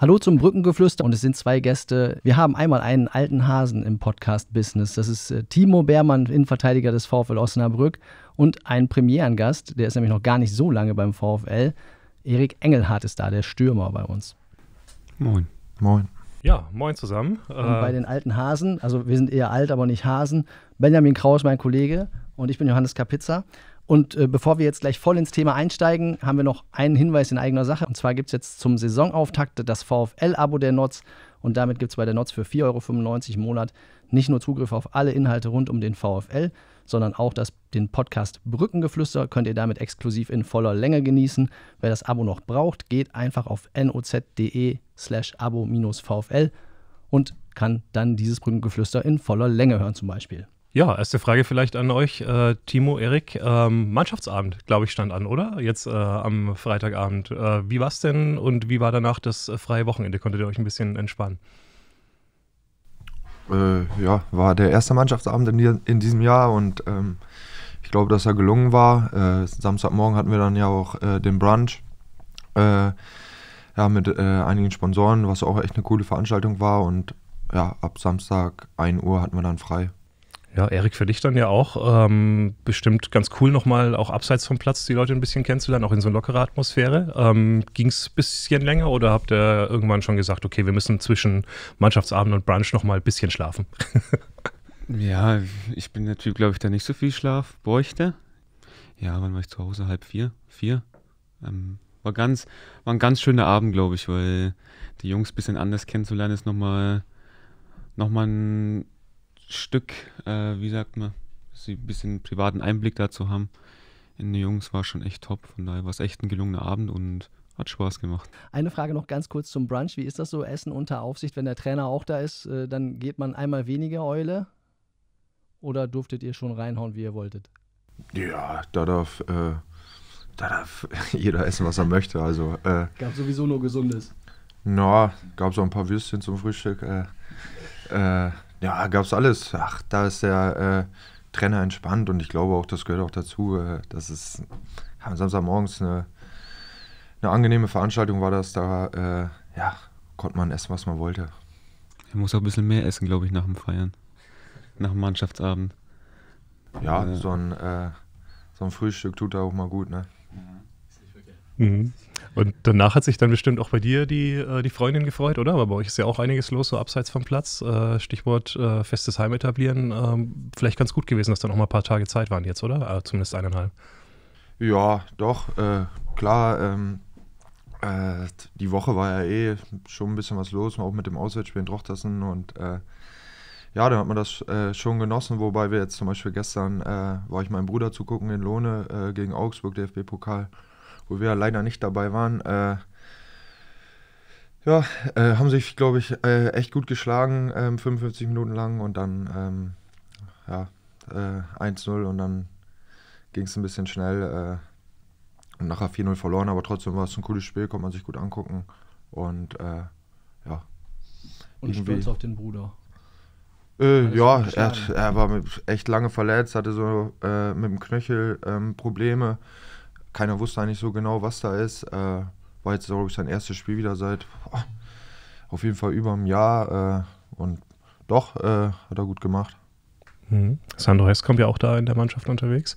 Hallo zum Brückengeflüster und es sind zwei Gäste. Wir haben einmal einen alten Hasen im Podcast-Business. Das ist äh, Timo Beermann, Innenverteidiger des VfL Osnabrück und ein Premierengast, der ist nämlich noch gar nicht so lange beim VfL. Erik Engelhardt ist da, der Stürmer bei uns. Moin. Moin. Ja, moin zusammen. Und bei äh, den alten Hasen, also wir sind eher alt, aber nicht Hasen, Benjamin Kraus, mein Kollege, und ich bin Johannes Kapitzer. Und äh, bevor wir jetzt gleich voll ins Thema einsteigen, haben wir noch einen Hinweis in eigener Sache. Und zwar gibt es jetzt zum Saisonauftakt das VfL-Abo der Notz. Und damit gibt es bei der Notz für 4,95 Euro im Monat nicht nur Zugriff auf alle Inhalte rund um den VfL, sondern auch das, den Podcast Brückengeflüster könnt ihr damit exklusiv in voller Länge genießen. Wer das Abo noch braucht, geht einfach auf noz.de slash abo-vfl und kann dann dieses Brückengeflüster in voller Länge hören zum Beispiel. Ja, erste Frage vielleicht an euch, äh, Timo, Erik. Ähm, Mannschaftsabend, glaube ich, stand an, oder? Jetzt äh, am Freitagabend. Äh, wie war es denn und wie war danach das äh, freie Wochenende? Konntet ihr euch ein bisschen entspannen? Äh, ja, war der erste Mannschaftsabend in, die, in diesem Jahr und ähm, ich glaube, dass er gelungen war. Äh, Samstagmorgen hatten wir dann ja auch den Brunch ja, mit einigen Sponsoren, was auch echt eine coole Veranstaltung war und ja, ab Samstag 1 Uhr hatten wir dann frei. Ja, Erik, für dich dann ja auch ähm, bestimmt ganz cool nochmal auch abseits vom Platz die Leute ein bisschen kennenzulernen, auch in so einer lockeren Atmosphäre. Ähm, Ging es ein bisschen länger oder habt ihr irgendwann schon gesagt, okay, wir müssen zwischen Mannschaftsabend und Brunch nochmal ein bisschen schlafen? ja, ich bin der Typ, glaube ich, der nicht so viel Schlaf bräuchte. Ja, wann war ich zu Hause? Halb vier? Vier? Ähm, war, ganz, war ein ganz schöner Abend, glaube ich, weil die Jungs ein bisschen anders kennenzulernen ist nochmal, nochmal ein Stück, äh, wie sagt man, sie ein bisschen privaten Einblick dazu haben in die Jungs war schon echt top. Von daher war es echt ein gelungener Abend und hat Spaß gemacht. Eine Frage noch ganz kurz zum Brunch. Wie ist das so? Essen unter Aufsicht, wenn der Trainer auch da ist, äh, dann geht man einmal weniger Eule? Oder durftet ihr schon reinhauen, wie ihr wolltet? Ja, da darf, äh, da darf jeder essen, was er möchte. Also, äh, gab sowieso nur Gesundes. Na, gab es auch ein paar Würstchen zum Frühstück. Äh, äh ja, gab's alles. Ach, da ist der äh, Trainer entspannt und ich glaube auch, das gehört auch dazu. Äh, das ist am Samstagmorgens eine, eine angenehme Veranstaltung war das. Da äh, ja, konnte man essen, was man wollte. Man muss auch ein bisschen mehr essen, glaube ich, nach dem Feiern. Nach dem Mannschaftsabend. Ja, äh. so ein, äh, so ein Frühstück tut da auch mal gut, ne? Ja. Mhm. Und danach hat sich dann bestimmt auch bei dir die, äh, die Freundin gefreut, oder? Weil bei euch ist ja auch einiges los, so abseits vom Platz. Äh, Stichwort äh, festes Heim etablieren. Ähm, vielleicht ganz gut gewesen, dass da noch mal ein paar Tage Zeit waren jetzt, oder? zumindest eineinhalb. Ja, doch. klar, ähm, die Woche war ja eh schon ein bisschen was los, auch mit dem Auswärtsspiel in Trochtersen. Und ja, dann hat man das schon genossen. Wobei wir jetzt zum Beispiel gestern, war ich meinem Bruder zugucken in Lohne gegen Augsburg, DFB-Pokal wo wir leider nicht dabei waren, äh, ja, äh, haben sich, glaube ich, äh, echt gut geschlagen, 55 ähm, Minuten lang und dann ähm, ja, 1-0 äh, und dann ging es ein bisschen schnell äh, und nachher 4-0 verloren, aber trotzdem war es ein cooles Spiel, konnte man sich gut angucken und äh, ja. Und stolz auf den Bruder. Äh, ja, er, er, war echt lange verletzt, hatte so äh, mit dem Knöchel ähm, Probleme. Keiner wusste eigentlich so genau, was da ist. Äh, war jetzt, glaube ich, sein erstes Spiel wieder seit boah, auf jeden Fall über einem Jahr. Äh, und doch, äh, hat er gut gemacht. Mhm. Sandro Hess kommt ja auch da in der Mannschaft unterwegs.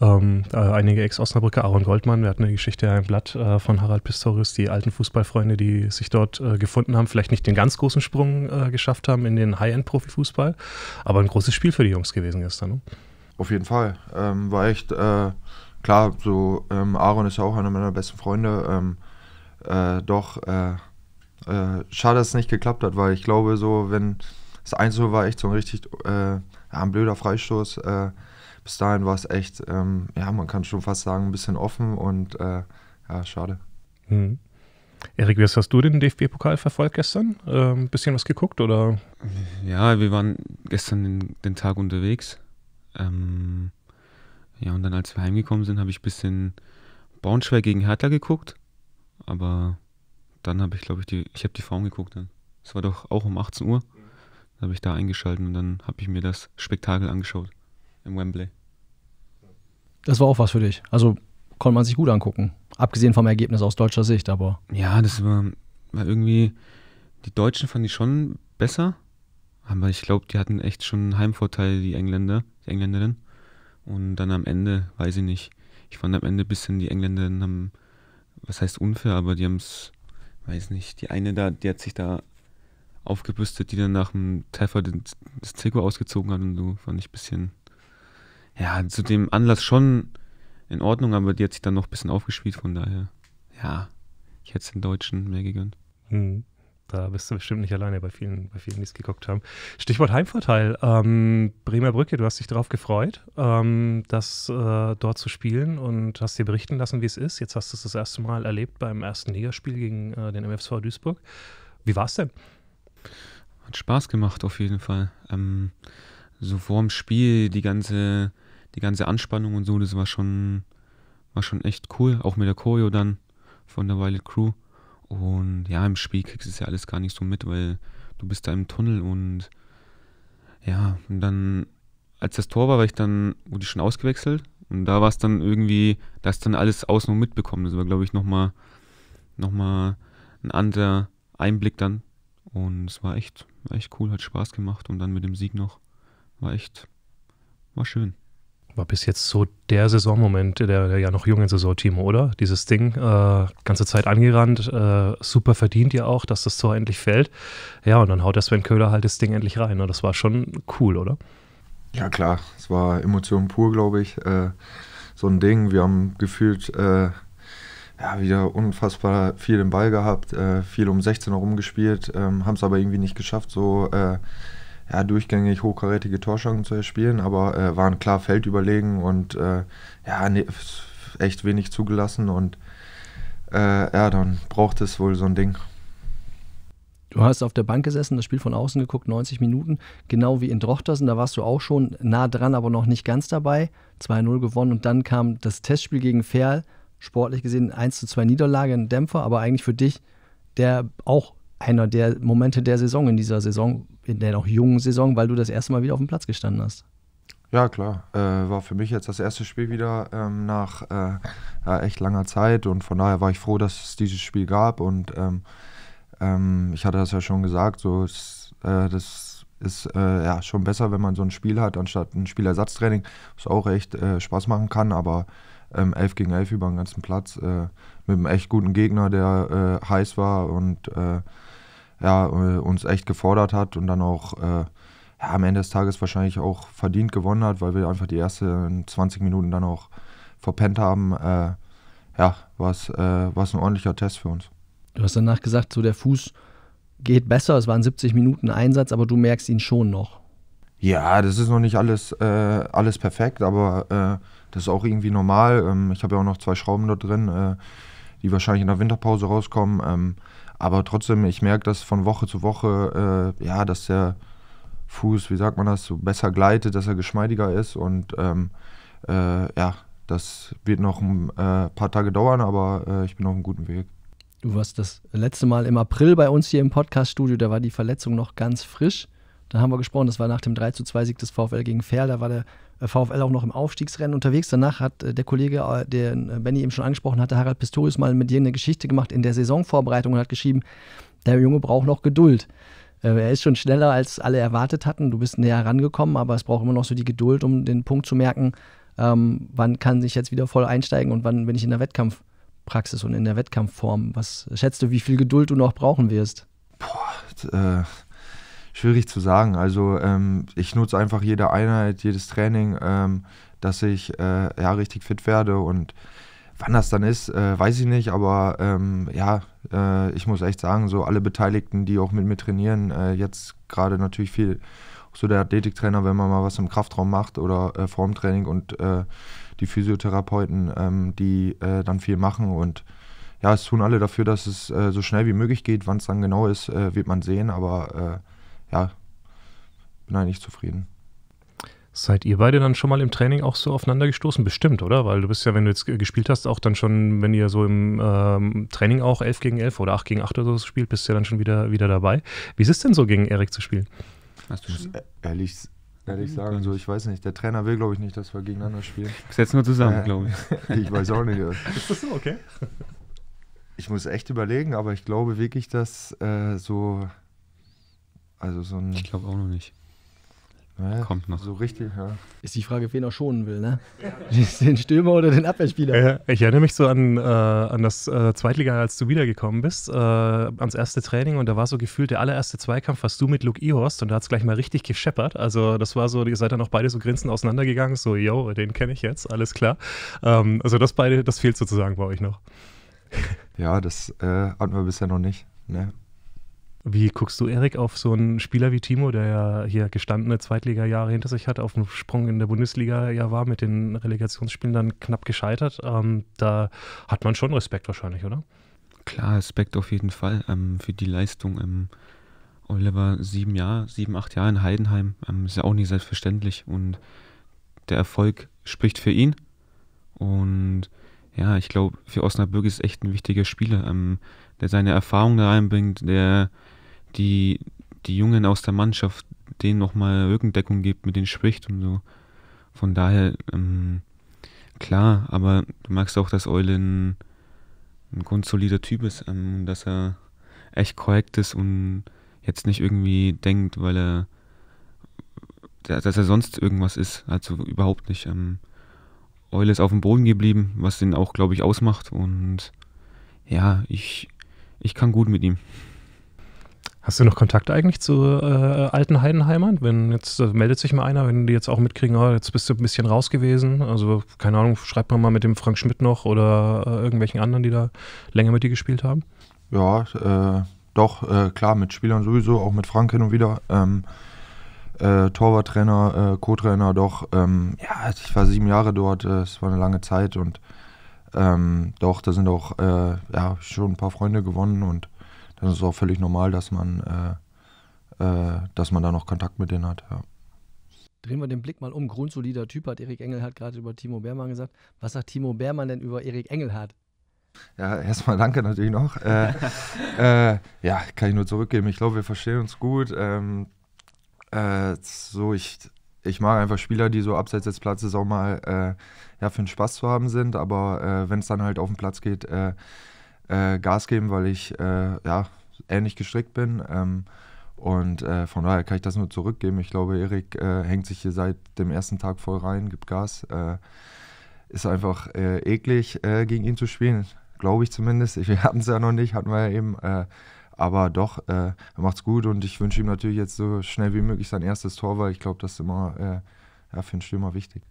Ähm, äh, einige Ex-Osnabrücker, Aaron Goldmann, wir hatten eine Geschichte ja im Blatt äh, von Harald Pistorius, die alten Fußballfreunde, die sich dort äh, gefunden haben, vielleicht nicht den ganz großen Sprung äh, geschafft haben in den High-End-Profifußball, aber ein großes Spiel für die Jungs gewesen gestern. Ne? Auf jeden Fall. Ähm, war echt äh, klar, so ähm, Aaron ist ja auch einer meiner besten Freunde. Ähm, äh, doch, äh, äh, schade, dass es nicht geklappt hat, weil ich glaube, so, wenn das 1 war, echt so ein richtig äh, ja, ein blöder Freistoß. Äh, bis dahin war es echt, ähm, ja, man kann schon fast sagen, ein bisschen offen und äh, ja, schade. Mhm. Erik, wie hast du den DFB-Pokal verfolgt gestern? Ein ähm, bisschen was geguckt oder? Ja, wir waren gestern den, den Tag unterwegs. Ähm, ja, und dann als wir heimgekommen sind, habe ich ein bisschen Braunschweig gegen Hertha geguckt. Aber dann habe ich, glaube ich, die, ich habe die Form geguckt dann. Es war doch auch um 18 Uhr. Da habe ich da eingeschaltet und dann habe ich mir das Spektakel angeschaut im Wembley. Das war auch was für dich. Also konnte man sich gut angucken. Abgesehen vom Ergebnis aus deutscher Sicht, aber. Ja, das war, war irgendwie. Die Deutschen fand ich schon besser. Aber ich glaube, die hatten echt schon einen Heimvorteil, die Engländer, die Engländerin. Und dann am Ende, weiß ich nicht, ich fand am Ende ein bisschen, die Engländer haben, was heißt unfair, aber die haben es, weiß nicht, die eine da, die hat sich da aufgebüstet, die dann nach dem Treffer das Trikot ausgezogen hat und so, fand ich ein bisschen, ja, zu dem Anlass schon in Ordnung, aber die hat sich dann noch ein bisschen aufgespielt, von daher, ja, ich hätte es den Deutschen mehr gegönnt. Mhm. Da bist du bestimmt nicht alleine bei vielen, bei vielen die es geguckt haben. Stichwort Heimvorteil. Ähm, Bremer Brücke, du hast dich darauf gefreut, ähm, das äh, dort zu spielen und hast dir berichten lassen, wie es ist. Jetzt hast du es das erste Mal erlebt beim ersten Ligaspiel gegen äh, den MFV Duisburg. Wie war es denn? Hat Spaß gemacht auf jeden Fall. Ähm, so vorm Spiel die ganze, die ganze Anspannung und so, das war schon, war schon echt cool. Auch mit der Choreo dann von der Violet Crew. Und ja, im Spiel kriegst du es ja alles gar nicht so mit, weil du bist da im Tunnel und ja, und dann, als das Tor war, war ich dann, wurde ich schon ausgewechselt. Und da war es dann irgendwie, da ist dann alles außen mitbekommen. Das war, glaube ich, nochmal noch mal ein anderer Einblick dann. Und es war echt, war echt cool, hat Spaß gemacht. Und dann mit dem Sieg noch, war echt, war schön. War bis jetzt so der Saisonmoment der, der ja noch jungen Saison, Timo, oder? Dieses Ding, äh, ganze Zeit angerannt, äh, super verdient ja auch, dass das Tor endlich fällt. Ja, und dann haut der Sven Köhler halt das Ding endlich rein. Ne? Das war schon cool, oder? Ja, klar. Es war Emotion pur, glaube ich. Äh, so ein Ding. Wir haben gefühlt äh, ja, wieder unfassbar viel im Ball gehabt, äh, viel um 16 herum gespielt, ähm, haben es aber irgendwie nicht geschafft, so äh, ja, durchgängig hochkarätige Torschancen zu erspielen, aber äh, waren klar feldüberlegen und äh, ja, ne, echt wenig zugelassen und äh, ja, dann braucht es wohl so ein Ding. Du hast auf der Bank gesessen, das Spiel von außen geguckt, 90 Minuten, genau wie in Drochtersen, da warst du auch schon nah dran, aber noch nicht ganz dabei. 2-0 gewonnen und dann kam das Testspiel gegen Ferl, sportlich gesehen 1-2 Niederlage, ein Dämpfer, aber eigentlich für dich der auch einer der Momente der Saison in dieser Saison, in der noch jungen Saison, weil du das erste Mal wieder auf dem Platz gestanden hast. Ja, klar. Äh, war für mich jetzt das erste Spiel wieder ähm, nach äh, ja, echt langer Zeit und von daher war ich froh, dass es dieses Spiel gab und ähm, ähm, ich hatte das ja schon gesagt, so es, äh, das ist äh, ja schon besser, wenn man so ein Spiel hat, anstatt ein Spielersatztraining, was auch echt äh, Spaß machen kann, aber ähm, 11 gegen 11 über den ganzen Platz äh, mit einem echt guten Gegner, der heiß war und ja, äh, uns echt gefordert hat und dann auch äh, ja, am Ende des Tages wahrscheinlich auch verdient gewonnen hat, weil wir einfach die ersten 20 Minuten dann auch verpennt haben. Äh, ja, war es ein ordentlicher Test für uns. Du hast danach gesagt, so der Fuß geht besser. Es waren 70 Minuten Einsatz, aber du merkst ihn schon noch. Ja, das ist noch nicht alles, äh, alles perfekt, aber äh, das ist auch irgendwie normal. Ähm, ich habe ja auch noch zwei Schrauben dort drin, äh, die wahrscheinlich in der Winterpause rauskommen. Ähm, aber trotzdem, ich merke das von Woche zu Woche, äh, ja, dass der Fuß, wie sagt man das, so besser gleitet, dass er geschmeidiger ist und ähm, äh, ja, das wird noch ein äh, paar Tage dauern, aber äh, ich bin auf einem guten Weg. Du warst das letzte Mal im April bei uns hier im Podcast-Studio, da war die Verletzung noch ganz frisch. Da haben wir gesprochen, das war nach dem 32 Sieg des VfL gegen Ferl, da war der äh, VfL auch noch im Aufstiegsrennen unterwegs. Danach hat äh, der Kollege, äh, den Benny eben schon angesprochen hatte, Harald Pistorius mal mit dir eine Geschichte gemacht in der Saisonvorbereitung und hat geschrieben, der Junge braucht noch Geduld. Er ist schon schneller, als alle erwartet hatten. Du bist näher rangekommen, aber es braucht immer noch so die Geduld, um den Punkt zu merken, ähm, wann kann ich jetzt wieder voll einsteigen und wann bin ich in der Wettkampfpraxis und in der Wettkampfform. Was schätzt du, wie viel Geduld du noch brauchen wirst? Boah, äh, schwierig zu sagen. Also ähm, ich nutze einfach jede Einheit, jedes Training, ähm, dass ich äh, ja richtig fit werde und wann das dann ist, äh, weiß ich nicht, aber ähm, ja, äh, ich muss echt sagen, so alle Beteiligten, die auch mit mir trainieren, äh, jetzt gerade natürlich viel so der Athletiktrainer, wenn man mal was im Kraftraum macht oder Formtraining äh, und äh, die Physiotherapeuten, ähm, die dann viel machen und ja, es tun alle dafür, dass es äh, so schnell wie möglich geht. Wann es dann genau ist, äh, wird man sehen. Aber äh, ja, bin eigentlich zufrieden. Seid ihr beide dann schon mal im Training auch so aufeinander gestoßen? Bestimmt, oder? Weil du bist ja, wenn du jetzt gespielt hast, auch dann schon, wenn ihr so im ähm, Training auch 11 gegen 11 oder 8 gegen 8 oder so spielt, bist du ja dann schon wieder, wieder dabei. Wie ist es denn so, gegen Erik zu spielen? Hast du schon? Äh, ehrlich, ehrlich mhm. sagen, so, ich weiß nicht. Der Trainer will, glaube ich, nicht, dass wir gegeneinander spielen. Ich jetzt nur zusammen, äh, glaube ich. ich weiß auch nicht. ist das so, okay? Ich muss echt überlegen, aber ich glaube wirklich, dass äh, so also so ein. Ich glaube auch noch nicht. Naja, ne? Kommt noch. So richtig, ja. Ist die Frage, wen er schonen will, ne? den Stürmer oder den Abwehrspieler? Äh, ich erinnere mich so an, äh, an das äh, Zweitliga, als du wiedergekommen bist, äh, ans erste Training und da war so gefühlt der allererste Zweikampf, was du mit Luke Ihorst und da hat es gleich mal richtig gescheppert. Also das war so, ihr seid dann auch beide so grinsend auseinandergegangen, so, yo, den kenne ich jetzt, alles klar. Ähm, also das beide, das fehlt sozusagen bei euch noch. ja, das äh, hatten wir bisher noch nicht, ne? Wie guckst du, Erik, auf so einen Spieler wie Timo, der ja hier gestandene Zweitliga-Jahre hinter sich hat, auf dem Sprung in der Bundesliga ja war, mit den Relegationsspielen dann knapp gescheitert? Ähm, da hat man schon Respekt wahrscheinlich, oder? Klar, Respekt auf jeden Fall ähm, für die Leistung. Ähm, Oliver, sieben Jahre, sieben, acht Jahre in Heidenheim, ähm, ist ja auch nicht selbstverständlich und der Erfolg spricht für ihn. Und ja, ich glaube, für Osnabrück ist echt ein wichtiger Spieler, ähm, der seine Erfahrung da reinbringt, der die, die Jungen aus der Mannschaft denen nochmal Rückendeckung gibt, mit denen spricht und so. Von daher, ähm, klar, aber du merkst auch, dass Eulen ein grundsolider Typ ist, ähm, dass er echt korrekt ist und jetzt nicht irgendwie denkt, weil er, dass er sonst irgendwas ist. Also überhaupt nicht. Ähm, Eule ist auf dem Boden geblieben, was ihn auch, glaube ich, ausmacht. Und ja, ich, ich kann gut mit ihm. Hast du noch Kontakt eigentlich zu äh, alten Heidenheimern? Wenn jetzt äh, meldet sich mal einer, wenn die jetzt auch mitkriegen, oh, jetzt bist du ein bisschen raus gewesen. Also, keine Ahnung, schreibt man mal mit dem Frank Schmidt noch oder äh, irgendwelchen anderen, die da länger mit dir gespielt haben? Ja, äh, doch, äh, klar, mit Spielern sowieso, auch mit Frank hin und wieder. Ähm, äh, Torwarttrainer, Co-Trainer, doch. Ähm, ja, also ich war sieben Jahre dort, es war eine lange Zeit und ähm, doch, da sind auch ja, schon ein paar Freunde gewonnen und dann ist es auch völlig normal, dass man, äh, äh, dass man da noch Kontakt mit denen hat. Ja. Drehen wir den Blick mal um. Grundsolider Typ hat Erik Engelhardt gerade über Timo Beermann gesagt. Was sagt Timo Beermann denn über Erik Engelhardt? Ja, erstmal danke natürlich noch. äh, äh ja, kann ich nur zurückgeben. Ich glaube, wir verstehen uns gut. Ähm, äh, so, ich, ich mag einfach Spieler, die so abseits des Platzes auch mal äh, ja, für den Spaß zu haben sind, aber äh, wenn es dann halt auf den Platz geht, äh, äh, Gas geben, weil ich äh, ja, ähnlich gestrickt bin. Ähm, und äh, von daher kann ich das nur zurückgeben. Ich glaube, Erik äh, hängt sich hier seit dem ersten Tag voll rein, gibt Gas. Äh, ist einfach äh, eklig, gegen ihn zu spielen, glaube ich zumindest. Wir hatten es ja noch nicht, hatten wir ja eben. aber doch, er macht es gut und ich wünsche ihm natürlich jetzt so schnell wie möglich sein erstes Tor, weil ich glaube, das ist immer ja, für einen Stürmer wichtig.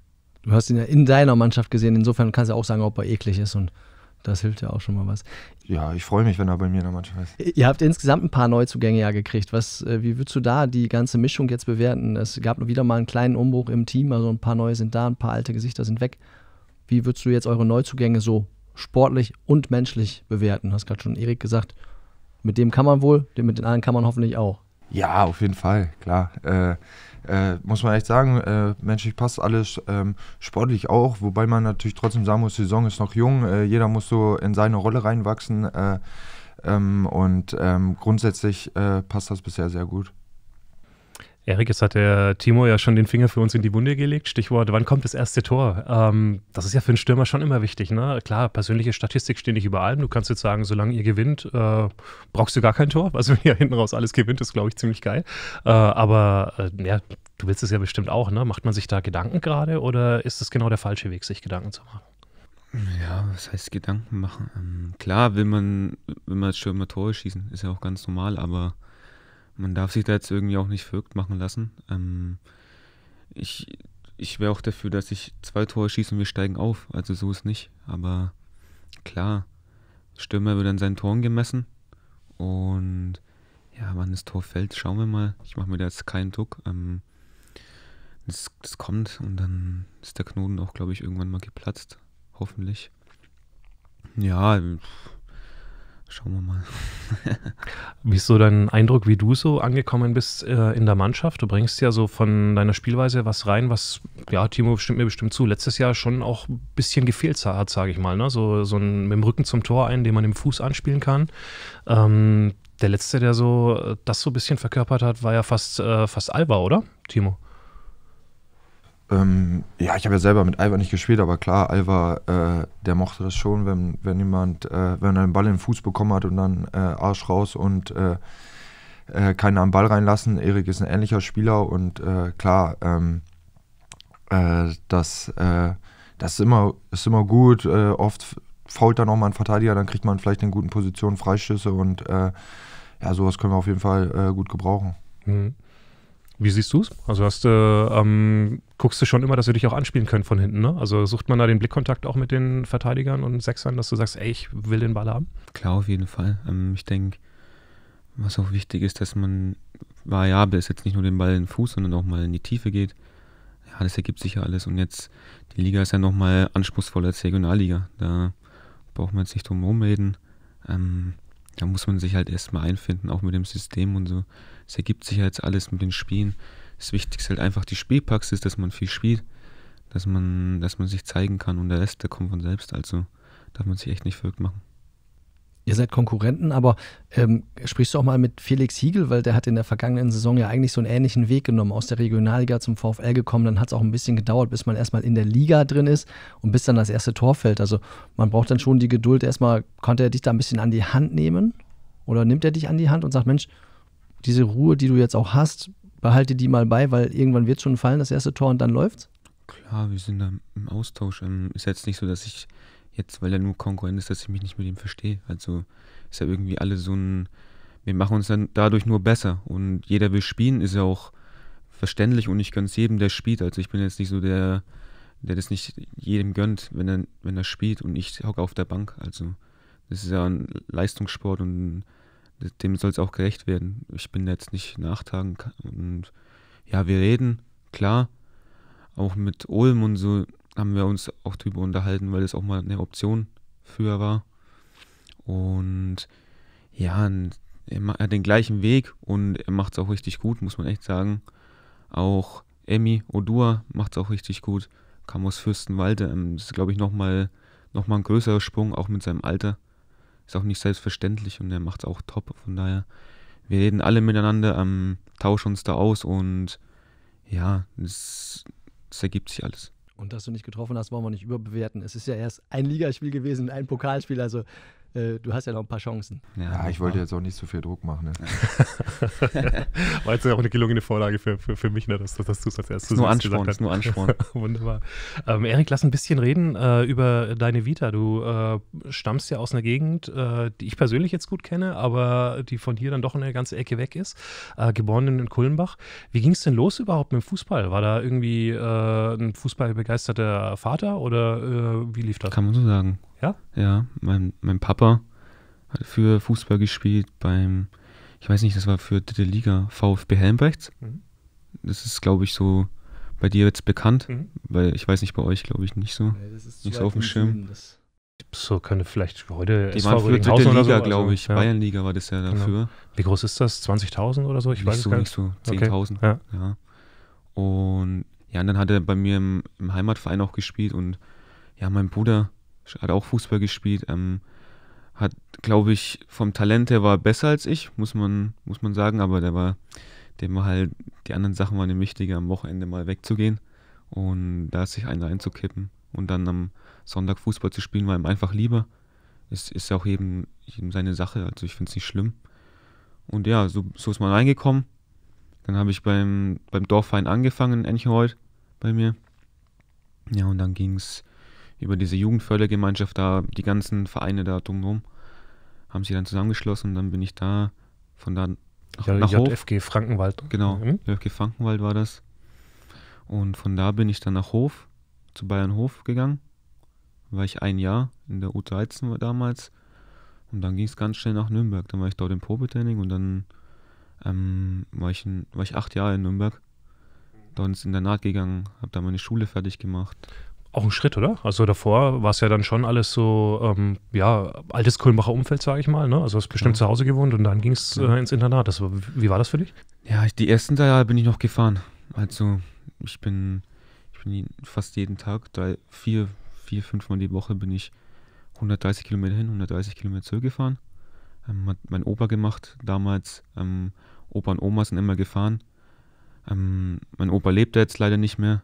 Du hast ihn ja in deiner Mannschaft gesehen, insofern kannst du auch sagen, ob er eklig ist und das hilft ja auch schon mal was. Ja, ich freue mich, wenn er bei mir in der Mannschaft ist. Ihr habt insgesamt ein paar Neuzugänge ja gekriegt. Was, äh, wie würdest du da die ganze Mischung jetzt bewerten? Es gab wieder mal einen kleinen Umbruch im Team, also ein paar neue sind da, ein paar alte Gesichter sind weg. Wie würdest du jetzt eure Neuzugänge so sportlich und menschlich bewerten? Du hast gerade schon Erik gesagt, mit dem kann man wohl, mit den anderen kann man hoffentlich auch. Ja, auf jeden Fall, klar. Äh, äh, muss man echt sagen, äh, menschlich passt alles, ähm, sportlich auch, wobei man natürlich trotzdem sagen muss, die Saison ist noch jung, äh, jeder muss so in seine Rolle reinwachsen äh, ähm, und ähm, grundsätzlich äh, passt das bisher sehr gut. Erik, jetzt hat der Timo ja schon den Finger für uns in die Wunde gelegt. Stichwort, wann kommt das erste Tor? Ähm, das ist ja für einen Stürmer schon immer wichtig. Ne? Klar, persönliche Statistik steht nicht über allem. Du kannst jetzt sagen, solange ihr gewinnt, äh, brauchst du gar kein Tor. Also wenn ihr hinten raus alles gewinnt, ist, glaube ich, ziemlich geil. Äh, aber äh, ja, du willst es ja bestimmt auch. Ne? Macht man sich da Gedanken gerade oder ist das genau der falsche Weg, sich Gedanken zu machen? Ja, was heißt Gedanken machen? Ähm, klar will man, will man als Stürmer Tore schießen, ist ja auch ganz normal, aber man darf sich da jetzt irgendwie auch nicht verrückt machen lassen. Ähm, ich ich wäre auch dafür, dass ich zwei Tore schieße und wir steigen auf. Also so ist nicht. Aber klar, Stürmer wird an seinen Toren gemessen. Und ja, wann das Tor fällt, schauen wir mal. Ich mache mir da jetzt keinen Druck. Ähm, das, das kommt und dann ist der Knoten auch, glaube ich, irgendwann mal geplatzt. Hoffentlich. Ja, pff Schauen wir mal. wie ist so dein Eindruck, wie du so angekommen bist äh, in der Mannschaft? Du bringst ja so von deiner Spielweise was rein, was, ja, Timo stimmt mir bestimmt zu, letztes Jahr schon auch ein bisschen gefehlt hat, sage ich mal. Ne? So, so ein, mit dem Rücken zum Tor ein, den man im Fuß anspielen kann. Ähm, der letzte, der so äh, das so ein bisschen verkörpert hat, war ja fast, äh, fast Alba, oder, Timo? Ähm, ja, ich habe ja selber mit Alva nicht gespielt, aber klar, Alva, äh, der mochte das schon, wenn, wenn jemand, äh, wenn er den Ball in den Fuß bekommen hat und dann äh, Arsch raus und äh, äh, keinen am Ball reinlassen. Erik ist ein ähnlicher Spieler und äh, klar, ähm, das, das ist immer, ist immer gut. oft fault dann auch mal ein Verteidiger, dann kriegt man vielleicht in guten Positionen Freischüsse und ja, sowas können wir auf jeden Fall gut gebrauchen. Mhm. Wie siehst du es? Also hast du, ähm, guckst du schon immer, dass wir dich auch anspielen können von hinten, ne? Also sucht man da den Blickkontakt auch mit den Verteidigern und Sechsern, dass du sagst, ey, ich will den Ball haben? Klar, auf jeden Fall. Ähm, ich denke, was auch wichtig ist, dass man variabel ist, jetzt nicht nur den Ball in den Fuß, sondern auch mal in die Tiefe geht. Ja, das ergibt sich ja alles. Und jetzt, die Liga ist ja nochmal anspruchsvoller als die Regionalliga. Da braucht man jetzt nicht drum rumreden. Ähm, da muss man sich halt erstmal einfinden, auch mit dem System und so. Es ergibt sich ja jetzt alles mit den Spielen. Das Wichtigste ist halt einfach die Spielpraxis, dass man viel spielt, dass man, dass man sich zeigen kann und der Rest, der kommt von selbst. Also darf man sich echt nicht verrückt machen. Ihr seid Konkurrenten, aber ähm, sprichst du auch mal mit Felix Hiegel, weil der hat in der vergangenen Saison ja eigentlich so einen ähnlichen Weg genommen, aus der Regionalliga zum VfL gekommen, dann hat es auch ein bisschen gedauert, bis man erstmal in der Liga drin ist und bis dann das erste Tor fällt. Also man braucht dann schon die Geduld. Erstmal konnte er dich da ein bisschen an die Hand nehmen oder nimmt er dich an die Hand und sagt, Mensch, diese Ruhe, die du jetzt auch hast, behalte die mal bei, weil irgendwann wird schon fallen, das erste Tor und dann läuft's? Klar, wir sind da im Austausch. Ähm, ist jetzt nicht so, dass ich jetzt, weil er nur Konkurrent ist, dass ich mich nicht mit ihm verstehe. Also ist ja irgendwie alle so ein, wir machen uns dann dadurch nur besser und jeder will spielen, ist ja auch verständlich und nicht ganz jedem, der spielt. Also ich bin jetzt nicht so der, der das nicht jedem gönnt, wenn er, wenn er spielt und ich hocke auf der Bank. Also das ist ja ein Leistungssport und ein dem soll es auch gerecht werden. Ich bin jetzt nicht nachtragen Und ja, wir reden, klar. Auch mit Ulm und so haben wir uns auch drüber unterhalten, weil das auch mal eine Option früher war. Und ja, er hat den gleichen Weg und er macht es auch richtig gut, muss man echt sagen. Auch Emmy Odua macht es auch richtig gut. Kam aus Fürstenwalde, ähm, das ist glaube ich nochmal noch mal ein größerer Sprung, auch mit seinem Alter ist auch nicht selbstverständlich und er macht es auch top. Von daher, wir reden alle miteinander, ähm, tauschen uns da aus und ja, es ergibt sich alles. Und dass du nicht getroffen hast, wollen wir nicht überbewerten. Es ist ja erst ein Ligaspiel gewesen, ein Pokalspiel. Also äh, du hast ja noch ein paar Chancen. Ja, ja ich wollte jetzt auch nicht so viel Druck machen. Ne? War jetzt ja auch eine gelungene Vorlage für, für, für mich, ne, dass, dass, dass du es als erstes nur Ansporn, gesagt hast. Nur Ansporn. Wunderbar. Ähm, Erik, lass ein bisschen reden äh, über deine Vita. Du äh, stammst ja aus einer Gegend, äh, die ich persönlich jetzt gut kenne, aber die von hier dann doch eine ganze Ecke weg ist. Äh, geboren in Kulmbach. Wie ging es denn los überhaupt mit dem Fußball? War da irgendwie ein fußballbegeisterter Vater oder wie lief das? Kann man so sagen. Ja? Ja, mein, mein Papa hat für Fußball gespielt beim, ich weiß nicht, das war für dritte Liga, VfB Helmbrechts. Mhm. Das ist, glaube ich, so bei dir jetzt bekannt, mhm. weil ich weiß nicht, bei euch, glaube ich, nicht so. Nee, nicht so auf dem Schirm. Das so könnte vielleicht heute. Die waren für dritte Liga, so, glaube ich. Also, ja. Bayernliga war das ja genau. dafür. Genau. Wie groß ist das? 20.000 oder so? Ich nicht weiß so, gar nicht. so 10.000. Okay. Ja. ja. Und ja, und dann hat er bei mir im, im Heimatverein auch gespielt und ja, mein Bruder hat auch Fußball gespielt, ähm, hat, glaube ich, vom Talent her war besser als ich, muss man, muss man sagen, aber der war, dem war halt, die anderen Sachen waren ihm wichtiger, am Wochenende mal wegzugehen und da sich einen reinzukippen und dann am Sonntag Fußball zu spielen, war ihm einfach lieber. Es ist ja auch eben, eben seine Sache, also ich finde es nicht schlimm. Und ja, so, so ist man reingekommen. Dann habe ich beim, beim Dorfverein angefangen in Enchenreuth bei mir. Ja, und dann ging es über diese Jugendfördergemeinschaft da, die ganzen Vereine da drumherum, haben sie dann zusammengeschlossen und dann bin ich da von da nach, ja, nach JFG Hof. Frankenwald. Genau, mhm. JFG Frankenwald war das. Und von da bin ich dann nach Hof, zu Bayern Hof gegangen. War ich ein Jahr in der U13 damals. Und dann ging es ganz schnell nach Nürnberg. Dann war ich dort im Probetraining und dann ähm, war, ich in, war ich acht Jahre in Nürnberg. Dort ist in der Naht gegangen, habe da meine Schule fertig gemacht auch ein Schritt, oder? Also davor war es ja dann schon alles so, ähm, ja, altes Kulmbacher Umfeld, sage ich mal. Ne? Also hast bestimmt ja. zu Hause gewohnt und dann ging es äh, ins Internat. Das, wie war das für dich? Ja, die ersten drei Jahre bin ich noch gefahren. Also ich bin, ich bin fast jeden Tag, drei, vier, vier, Mal die Woche bin ich 130 Kilometer hin, 130 Kilometer zurückgefahren. Ähm, hat mein Opa gemacht damals. Ähm, Opa und Oma sind immer gefahren. Ähm, mein Opa lebt jetzt leider nicht mehr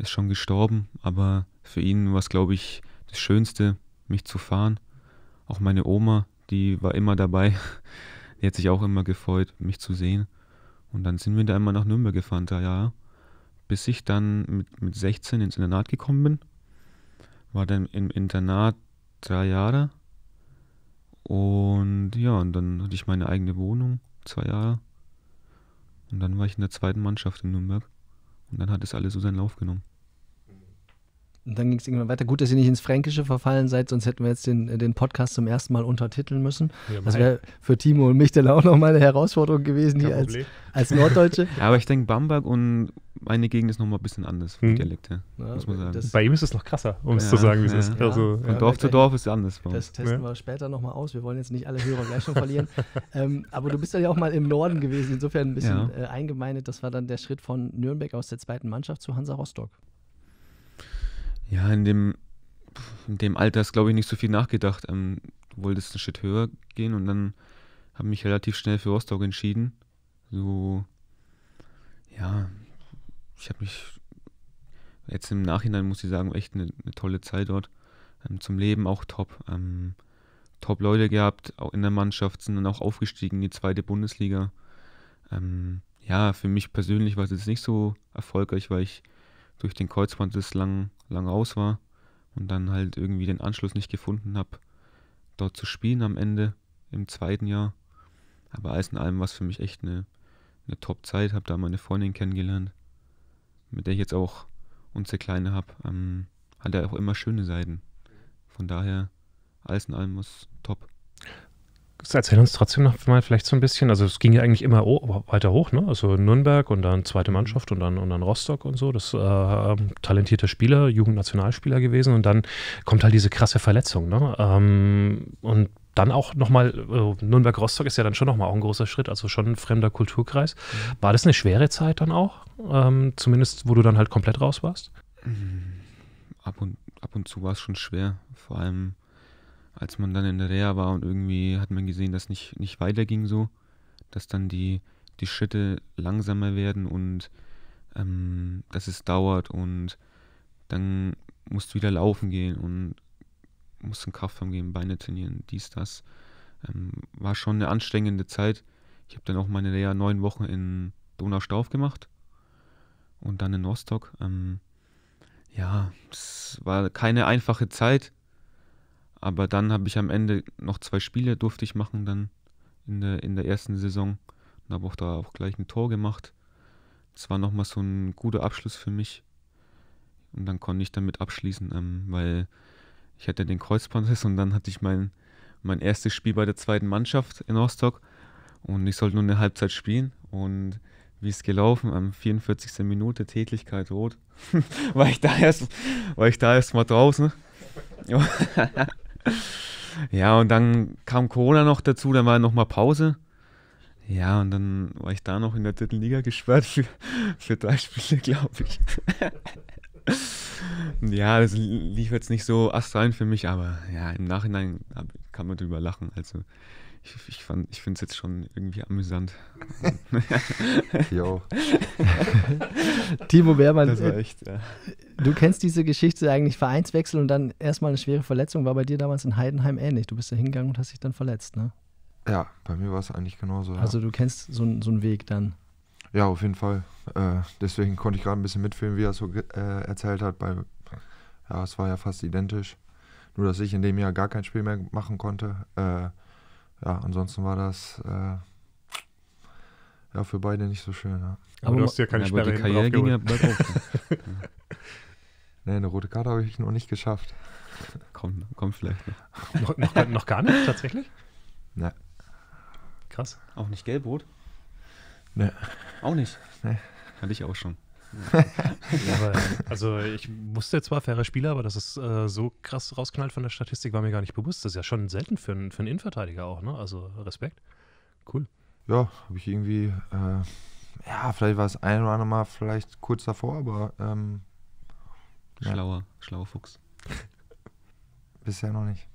ist schon gestorben, aber für ihn war es, glaube ich, das Schönste, mich zu fahren. Auch meine Oma, die war immer dabei. Die hat sich auch immer gefreut, mich zu sehen. Und dann sind wir da immer nach Nürnberg gefahren, drei Jahre. Bis ich dann mit, mit 16 ins Internat gekommen bin. War dann im Internat drei Jahre. Und ja, und dann hatte ich meine eigene Wohnung, zwei Jahre. Und dann war ich in der zweiten Mannschaft in Nürnberg. Und dann hat es alles so seinen Lauf genommen. Und dann ging es irgendwann weiter. Gut, dass ihr nicht ins Fränkische verfallen seid, sonst hätten wir jetzt den, äh, den Podcast zum ersten Mal untertiteln müssen. Ja, das wäre für Timo und mich dann auch nochmal eine Herausforderung gewesen, hier als, als Norddeutsche. ja, aber ich denke, Bamberg und meine Gegend ist nochmal ein bisschen anders vom hm. Dialekte, ja, muss man sagen. Bei ihm ist es noch krasser, um es zu sagen, wie es ist. Also, Von Dorf zu Dorf ist es anders. Das testen wir später nochmal aus. Wir wollen jetzt nicht alle Hörer gleich schon verlieren. ähm, aber du bist ja auch mal im Norden gewesen, insofern ein bisschen äh, eingemeindet. Das war dann der Schritt von Nürnberg aus der zweiten Mannschaft zu Hansa Rostock. Ja, in dem, in dem Alter ist, glaube ich, nicht so viel nachgedacht. Ähm, du wolltest einen Schritt höher gehen und dann habe ich mich relativ schnell für Rostock entschieden. So, ja, ich habe mich jetzt im Nachhinein, muss ich sagen, echt eine, eine tolle Zeit dort. Ähm, zum Leben auch top. Ähm, top Leute gehabt, auch in der Mannschaft, sind dann auch aufgestiegen in die zweite Bundesliga. Ähm, ja, für mich persönlich war es jetzt nicht so erfolgreich, weil ich durch den Kreuzbandriss lang lang aus war und dann halt irgendwie den Anschluss nicht gefunden habe, dort zu spielen am Ende im zweiten Jahr. Aber alles in allem war es für mich echt eine, eine Top-Zeit, habe da meine Freundin kennengelernt, mit der ich jetzt auch unsere Kleine habe. Ähm, hat er auch immer schöne Seiten. Von daher, alles in allem was top erzähl uns trotzdem noch mal vielleicht so ein bisschen, also es ging ja eigentlich immer weiter hoch, ne? Also Nürnberg und dann zweite Mannschaft und dann, und dann Rostock und so. Das äh, ähm, talentierte Spieler, Jugendnationalspieler gewesen und dann kommt halt diese krasse Verletzung, ne? Ähm, und dann auch nochmal, äh, Nürnberg-Rostock ist ja dann schon nochmal auch ein großer Schritt, also schon ein fremder Kulturkreis. Mhm. War das eine schwere Zeit dann auch? Ähm, zumindest, wo du dann halt komplett raus warst? Mhm. Ab und, ab und zu war es schon schwer. Vor allem, als man dann in der Reha war und irgendwie hat man gesehen, dass nicht, nicht weiterging so, dass dann die, die Schritte langsamer werden und ähm, dass es dauert und dann musst du wieder laufen gehen und musst einen Kraftraum gehen, Beine trainieren, dies, das. Ähm, war schon eine anstrengende Zeit. Ich habe dann auch meine Reha neun Wochen in Donaustauf gemacht und dann in Rostock. Ähm, ja, es war keine einfache Zeit. Aber dann habe ich am Ende noch zwei Spiele durfte ich machen dann in der, in der ersten Saison und habe auch da auch gleich ein Tor gemacht. Das war nochmal so ein guter Abschluss für mich. Und dann konnte ich damit abschließen, ähm, weil ich hatte den Kreuzbandriss und dann hatte ich mein, mein erstes Spiel bei der zweiten Mannschaft in Rostock und ich sollte nur eine Halbzeit spielen und wie ist gelaufen? Am 44. Minute Tätigkeit rot. war ich da erst, war ich da erst mal draußen. ja, und dann kam Corona noch dazu, dann war nochmal Pause. Ja, und dann war ich da noch in der dritten Liga gesperrt für, für drei Spiele, glaube ich. ja, das lief jetzt nicht so astral für mich, aber ja, im Nachhinein kann man drüber lachen. Also ich, ich, ich finde es jetzt schon irgendwie amüsant. Jo. Timo Wehrmann, das war äh, echt, ja. du kennst diese Geschichte eigentlich, Vereinswechsel und dann erstmal eine schwere Verletzung, war bei dir damals in Heidenheim ähnlich. Du bist da hingegangen und hast dich dann verletzt, ne? Ja, bei mir war es eigentlich genauso. Also ja. du kennst so, so einen Weg dann. Ja, auf jeden Fall. Äh, deswegen konnte ich gerade ein bisschen mitfilmen, wie er es so äh, erzählt hat. Bei, ja, es war ja fast identisch. Nur, dass ich in dem Jahr gar kein Spiel mehr machen konnte. Äh, ja, ansonsten war das äh, ja, für beide nicht so schön. Ja. Aber, aber du hast ja keine ja, Sperre aber die Karriere ging ja Nee, eine rote Karte habe ich noch nicht geschafft. Kommt, kommt vielleicht noch. noch, noch, noch gar nicht, tatsächlich? Nee. Krass. Auch nicht gelb-rot? Nee. Auch nicht? Nee. Hatte ich auch schon ja, also ich musste zwar fairer Spieler, aber dass es äh, so krass rausknallt von der Statistik, war mir gar nicht bewusst. Das ist ja schon selten für, einen, für einen Innenverteidiger auch, ne? Also Respekt. Cool. Ja, habe ich irgendwie, äh, ja, vielleicht war es ein oder andere Mal vielleicht kurz davor, aber ähm, Schlauer, schlauer Fuchs. Bisher noch nicht.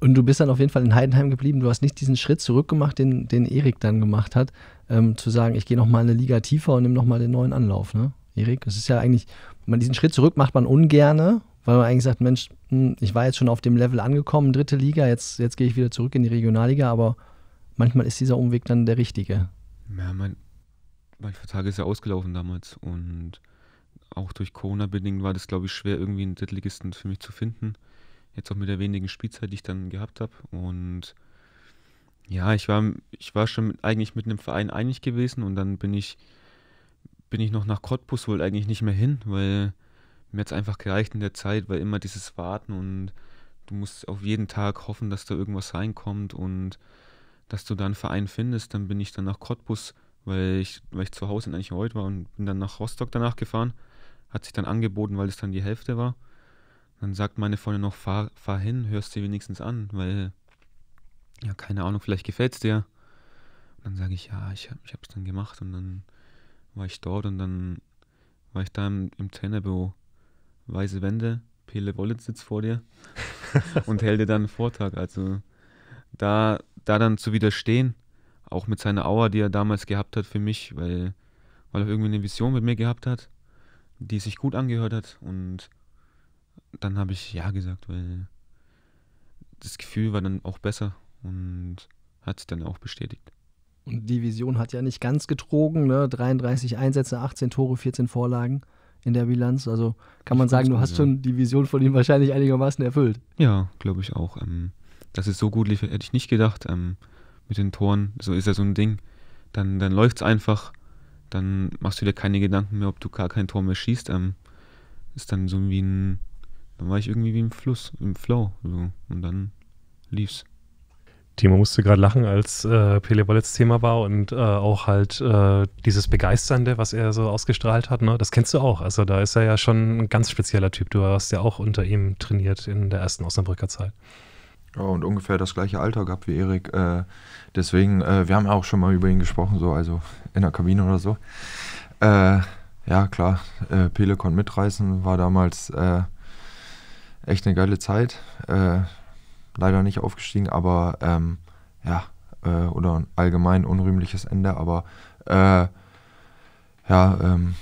Und du bist dann auf jeden Fall in Heidenheim geblieben. Du hast nicht diesen Schritt zurückgemacht, den, den Erik dann gemacht hat, ähm, zu sagen, ich gehe nochmal eine Liga tiefer und nehme nochmal den neuen Anlauf, ne? Erik. Es ist ja eigentlich, man diesen Schritt zurück macht man ungerne, weil man eigentlich sagt, Mensch, hm, ich war jetzt schon auf dem Level angekommen, dritte Liga, jetzt, jetzt gehe ich wieder zurück in die Regionalliga, aber manchmal ist dieser Umweg dann der richtige. Ja, mein, mein Vertrag ist ja ausgelaufen damals und auch durch Corona bedingt war das, glaube ich, schwer, irgendwie einen Drittligisten für mich zu finden. Jetzt auch mit der wenigen Spielzeit, die ich dann gehabt habe. Und ja, ich war, ich war schon mit, eigentlich mit einem Verein einig gewesen und dann bin ich bin ich noch nach Cottbus wohl eigentlich nicht mehr hin, weil mir jetzt einfach gereicht in der Zeit, weil immer dieses Warten und du musst auf jeden Tag hoffen, dass da irgendwas reinkommt und dass du da einen Verein findest. Dann bin ich dann nach Cottbus, weil ich, weil ich zu Hause in Eichenreuth war und bin dann nach Rostock danach gefahren. Hat sich dann angeboten, weil es dann die Hälfte war. Dann sagt meine Freundin noch, fahr, fahr hin, hörst dir wenigstens an, weil, ja, keine Ahnung, vielleicht gefällt es dir. Und dann sage ich, ja, ich, ich habe es dann gemacht und dann war ich dort und dann war ich da im, im Trainerbüro. Weiße Wände, Pele Wollitz sitzt vor dir und hält dir dann einen Vortrag. Also da, da dann zu widerstehen, auch mit seiner Aura, die er damals gehabt hat für mich, weil, weil er irgendwie eine Vision mit mir gehabt hat, die sich gut angehört hat und dann habe ich Ja gesagt, weil das Gefühl war dann auch besser und hat sich dann auch bestätigt. Und die Vision hat ja nicht ganz getrogen, ne? 33 Einsätze, 18 Tore, 14 Vorlagen in der Bilanz. Also kann man sagen, du hast also schon die Vision von ihm wahrscheinlich einigermaßen erfüllt. Ja, glaube ich auch. Ähm, dass es so gut lief, hätte ich nicht gedacht. Ähm, mit den Toren, so ist ja so ein Ding. Dann, dann läuft es einfach. Dann machst du dir keine Gedanken mehr, ob du gar kein Tor mehr schießt. Ähm, ist dann so wie ein. Dann war ich irgendwie wie im Fluss, im Flow. So. Und dann lief's. Timo musste gerade lachen, als äh, Pele Wallets Thema war und äh, auch halt äh, dieses Begeisternde, was er so ausgestrahlt hat, ne? das kennst du auch. Also da ist er ja schon ein ganz spezieller Typ. Du hast ja auch unter ihm trainiert in der ersten Osnabrücker Zeit. Ja, und ungefähr das gleiche Alter gehabt wie Erik. Äh, deswegen, äh, wir haben auch schon mal über ihn gesprochen, so, also in der Kabine oder so. Äh, ja, klar, äh, Pele konnte mitreißen, war damals echt eine geile Zeit leider nicht aufgestiegen, aber ähm, ja, äh, oder allgemein unrühmliches Ende, aber äh, ja, ähm,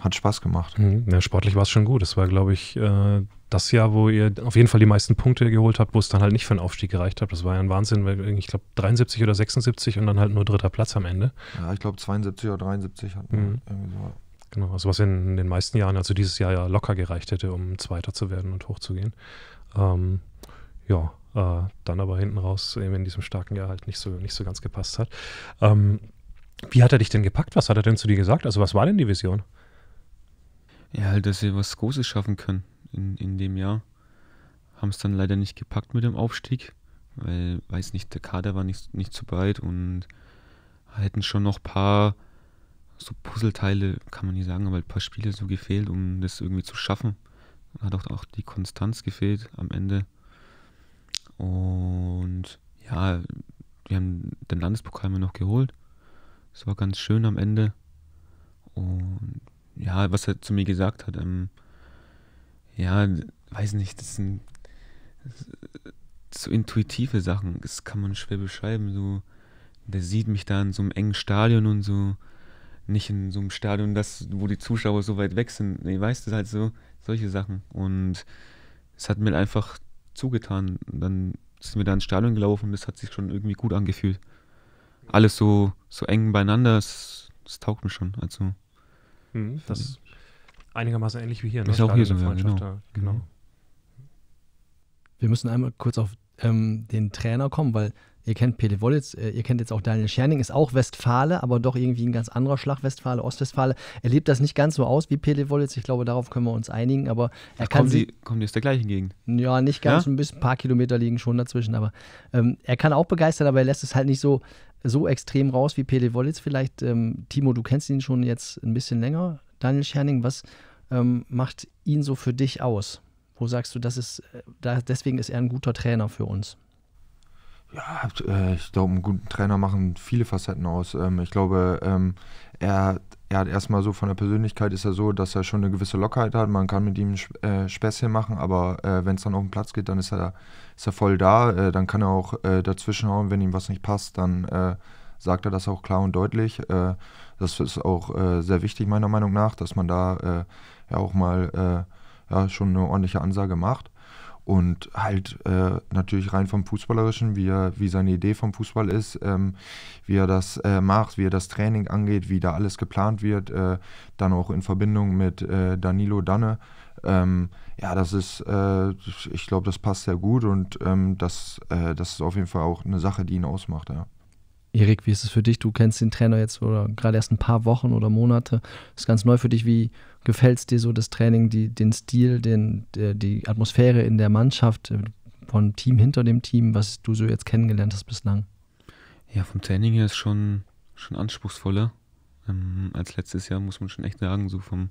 hat Spaß gemacht. Mhm. Ja, sportlich war es schon gut. Es war, glaube ich, äh, das Jahr, wo ihr auf jeden Fall die meisten Punkte geholt habt, wo es dann halt nicht für einen Aufstieg gereicht hat. Das war ja ein Wahnsinn, weil ich glaube 73 oder 76 und dann halt nur dritter Platz am Ende. Ja, ich glaube 72 oder 73 hatten mhm. irgendwie so. Genau, also was in den meisten Jahren, also dieses Jahr ja locker gereicht hätte, um Zweiter zu werden und hochzugehen. Ähm, ja, äh, dann aber hinten raus eben in diesem starken Jahr halt nicht so, nicht so ganz gepasst hat. Ähm, wie hat er dich denn gepackt? Was hat er denn zu dir gesagt? Also was war denn die Vision? Ja, halt, dass wir was Großes schaffen können in, in dem Jahr. Haben es dann leider nicht gepackt mit dem Aufstieg, weil, weiß nicht, der Kader war nicht, nicht so breit und hätten schon noch ein paar so Puzzleteile, kann man nicht sagen, aber ein halt paar Spiele so gefehlt, um das irgendwie zu schaffen. Hat auch, auch die Konstanz gefehlt am Ende. Und ja, wir haben den Landespokal mir noch geholt. Es war ganz schön am Ende. Und ja, was er zu mir gesagt hat, ähm, ja, weiß nicht, das sind so intuitive Sachen, das kann man schwer beschreiben. So, der sieht mich da in so einem engen Stadion und so, nicht in so einem Stadion, das, wo die Zuschauer so weit weg sind. Nee, weißt du, halt so, solche Sachen. Und es hat mir einfach zugetan. Und dann sind wir da ins Stadion gelaufen und das hat sich schon irgendwie gut angefühlt. Alles so, so eng beieinander, das, das taugt mir schon. Also, mhm, das ist einigermaßen ähnlich wie hier. Ne? Ist auch hier so, ja, genau. genau. Mhm. Wir müssen einmal kurz auf ähm, den Trainer kommen, weil Ihr kennt Pele Wollitz, äh, ihr kennt jetzt auch Daniel Scherning, ist auch Westfale, aber doch irgendwie ein ganz anderer Schlag, Westfale, Ostwestfale. Er lebt das nicht ganz so aus wie Pele Wollitz, ich glaube, darauf können wir uns einigen, aber er Ach, kann. Kommen die, kommen die aus der gleichen Gegend? Ja, nicht ganz, ja? ein bisschen, paar Kilometer liegen schon dazwischen, aber ähm, er kann auch begeistern, aber er lässt es halt nicht so, so extrem raus wie Pele Wollitz vielleicht. Ähm, Timo, du kennst ihn schon jetzt ein bisschen länger. Daniel Scherning, was ähm, macht ihn so für dich aus? Wo sagst du, das ist, äh, da, deswegen ist er ein guter Trainer für uns? Ja, äh, ich glaube, einen guten Trainer machen viele Facetten aus. Ähm, ich glaube, ähm, er, er hat erstmal so von der Persönlichkeit ist er so, dass er schon eine gewisse Lockerheit hat. Man kann mit ihm äh, Späßchen machen, aber äh, wenn es dann auf den Platz geht, dann ist er, ist er voll da. Dann kann er auch dazwischenhauen, wenn ihm was nicht passt, dann sagt er das auch klar und deutlich. Das ist auch sehr wichtig meiner Meinung nach, dass man da ja auch mal schon eine ordentliche Ansage macht und halt äh, natürlich rein vom Fußballerischen, wie, er, wie seine Idee vom Fußball ist, ähm, wie er das äh, macht, wie er das Training angeht, wie da alles geplant wird, äh, dann auch in Verbindung mit äh, Danilo Danne. Ähm, ja, das ist, äh, ich glaube, das passt sehr gut und ähm, das, äh, das ist auf jeden Fall auch eine Sache, die ihn ausmacht. Ja. Erik, wie ist es für dich? Du kennst den Trainer jetzt oder gerade erst ein paar Wochen oder Monate. Ist ganz neu für dich. Wie gefällt es dir so das Training, die, den Stil, den, der, die Atmosphäre in der Mannschaft, äh, vom Team hinter dem Team, was du so jetzt kennengelernt hast bislang? Ja, vom Training her ist schon, schon anspruchsvoller ähm, als letztes Jahr, muss man schon echt sagen. So vom,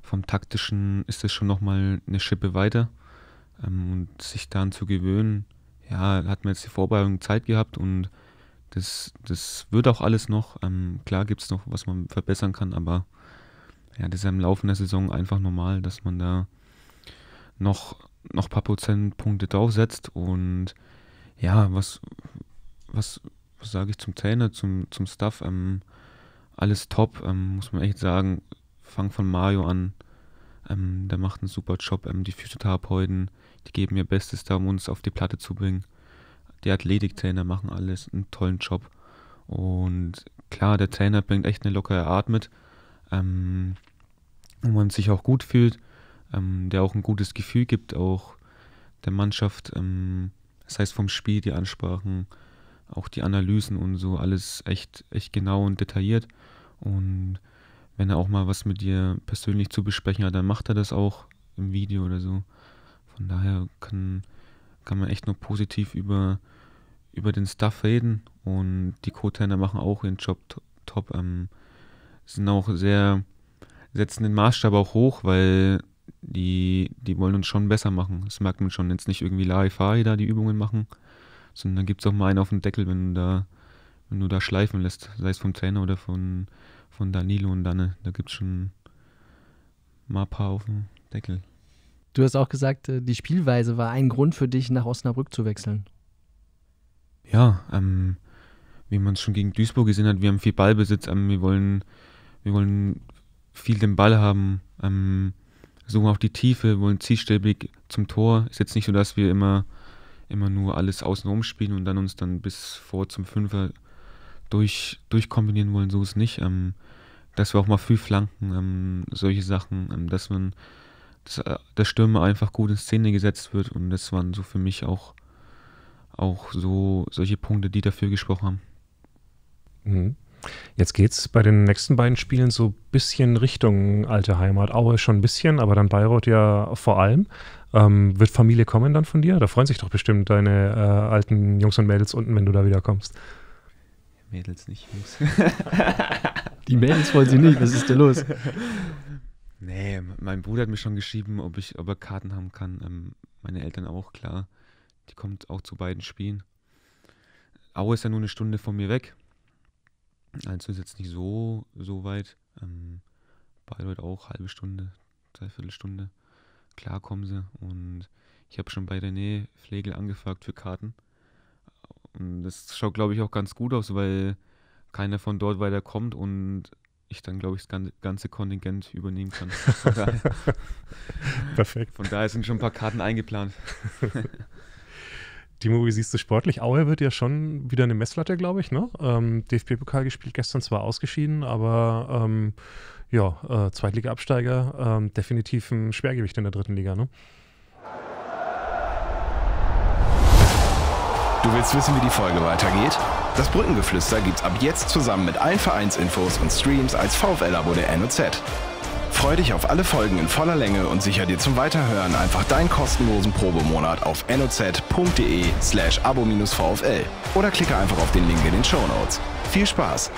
vom taktischen ist es schon nochmal eine Schippe weiter. Ähm, und sich daran zu gewöhnen, ja, hat man jetzt die Vorbereitung Zeit gehabt und das, das wird auch alles noch. Ähm, klar gibt es noch, was man verbessern kann, aber ja, das ist ja im Laufe der Saison einfach normal, dass man da noch, noch ein paar Prozentpunkte draufsetzt. Und ja, was, was, was sage ich zum Trainer, zum, zum Staff? Ähm, alles top, ähm, muss man echt sagen. Fang von Mario an. Ähm, der macht einen super Job. Ähm, die Physiotherapeuten, die geben ihr Bestes da, um uns auf die Platte zu bringen. Die Athletiktrainer machen alles einen tollen Job. Und klar, der Trainer bringt echt eine lockere Art mit, ähm, wo man sich auch gut fühlt, ähm, der auch ein gutes Gefühl gibt, auch der Mannschaft. Ähm, das heißt vom Spiel, die Ansprachen, auch die Analysen und so, alles echt, echt genau und detailliert. Und wenn er auch mal was mit dir persönlich zu besprechen hat, dann macht er das auch im Video oder so. Von daher kann, kann man echt nur positiv über, über den Staff reden. Und die Co-Trainer machen auch ihren Job top. Ähm, sind auch sehr, setzen den Maßstab auch hoch, weil die, die wollen uns schon besser machen. Das merkt man schon. Jetzt nicht irgendwie Larifari da die Übungen machen, sondern da gibt es auch mal einen auf den Deckel, wenn du da, wenn du da schleifen lässt, sei es vom Trainer oder von, von Danilo und Danne. Da gibt es schon mal ein paar auf den Deckel. Du hast auch gesagt, äh, die Spielweise war ein Grund für dich, nach Osnabrück zu wechseln. Ja, ähm, wie man es schon gegen Duisburg gesehen hat, wir haben viel Ballbesitz, ähm, wir, wollen, wir wollen viel den Ball haben, ähm, suchen auch die Tiefe, wollen Zielstellweg zum Tor. Ist jetzt nicht so, dass wir immer, immer nur alles außenrum spielen und dann uns dann bis vor zum Fünfer durch, durchkombinieren wollen, so ist es nicht. Ähm, dass wir auch mal früh flanken, ähm, solche Sachen, ähm, dass man dass äh, der Stürmer einfach gut in Szene gesetzt wird und das waren so für mich auch, auch so solche Punkte, die dafür gesprochen haben. Mhm. Jetzt geht's bei den nächsten beiden Spielen so ein bisschen Richtung alte Heimat. Aue schon ein bisschen, aber dann Bayreuth ja vor allem. Ähm, wird Familie kommen dann von dir? Da freuen sich doch bestimmt deine äh, alten Jungs und Mädels unten, wenn du da wieder kommst. Mädels nicht Jungs. Die Mädels wollen sie nicht, was ist denn los? Nee, mein Bruder hat mir schon geschrieben, ob, ich, ob er Karten haben kann. Ähm, meine Eltern auch, klar. Die kommt auch zu beiden Spielen. Aue ist ja nur eine Stunde von mir weg. Also ist jetzt nicht so, so weit. Ähm, Bayreuth auch, halbe Stunde, dreiviertel Stunde. Klar kommen sie. Und ich habe schon bei René Flegel angefragt für Karten. Und das schaut, glaube ich, auch ganz gut aus, weil keiner von dort weiter kommt und ich dann, glaube ich, das ganze Kontingent übernehmen kann. Von Perfekt. Von daher sind schon ein paar Karten eingeplant. Timo, wie siehst du sportlich? Aue wird ja schon wieder eine Messlatte, glaube ich. Ne? Ähm, DFB-Pokal gespielt, gestern zwar ausgeschieden, aber ähm, ja, äh, Zweitliga-Absteiger, ähm, definitiv ein Schwergewicht in der dritten Liga. Ne? Du willst wissen, wie die Folge weitergeht? Das Brückengeflüster gibt's ab jetzt zusammen mit allen Vereinsinfos und Streams als VfL-Abo der NOZ. Freu dich auf alle Folgen in voller Länge und sicher dir zum Weiterhören einfach deinen kostenlosen Probemonat auf noz.de slash abo-vfl oder klicke einfach auf den Link in den Show Notes. Viel Spaß!